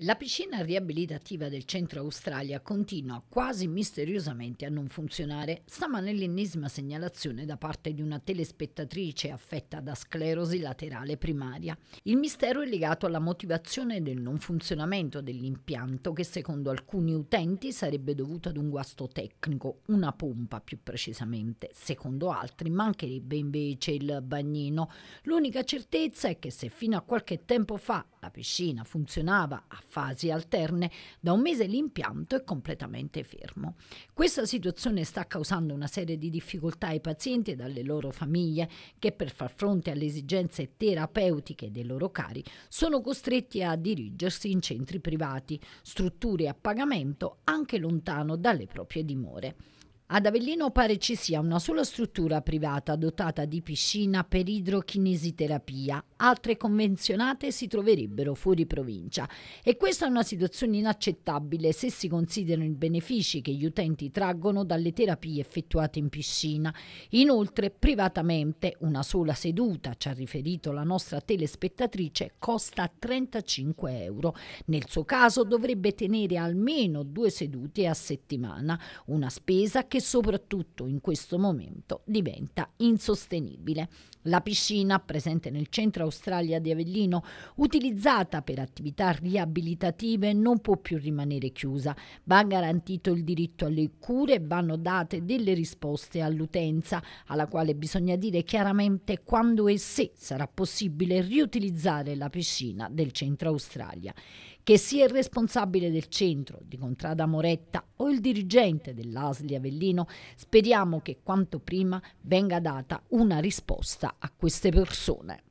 La piscina riabilitativa del centro Australia continua quasi misteriosamente a non funzionare. Stamane l'ennesima segnalazione da parte di una telespettatrice affetta da sclerosi laterale primaria. Il mistero è legato alla motivazione del non funzionamento dell'impianto che secondo alcuni utenti sarebbe dovuto ad un guasto tecnico, una pompa più precisamente. Secondo altri mancherebbe invece il bagnino. L'unica certezza è che se fino a qualche tempo fa la piscina funzionava a fasi alterne, da un mese l'impianto è completamente fermo. Questa situazione sta causando una serie di difficoltà ai pazienti e alle loro famiglie che per far fronte alle esigenze terapeutiche dei loro cari sono costretti a dirigersi in centri privati, strutture a pagamento anche lontano dalle proprie dimore. Ad Avellino pare ci sia una sola struttura privata dotata di piscina per idrochinesiterapia, altre convenzionate si troverebbero fuori provincia e questa è una situazione inaccettabile se si considerano i benefici che gli utenti traggono dalle terapie effettuate in piscina. Inoltre, privatamente, una sola seduta, ci ha riferito la nostra telespettatrice, costa 35 euro. Nel suo caso dovrebbe tenere almeno due sedute a settimana, una spesa che che soprattutto in questo momento diventa insostenibile. La piscina, presente nel centro Australia di Avellino, utilizzata per attività riabilitative, non può più rimanere chiusa. Va garantito il diritto alle cure e vanno date delle risposte all'utenza, alla quale bisogna dire chiaramente quando e se sarà possibile riutilizzare la piscina del centro Australia. Che sia il responsabile del centro di Contrada Moretta o il dirigente dell'ASLI Avellino Berlino. Speriamo che quanto prima venga data una risposta a queste persone.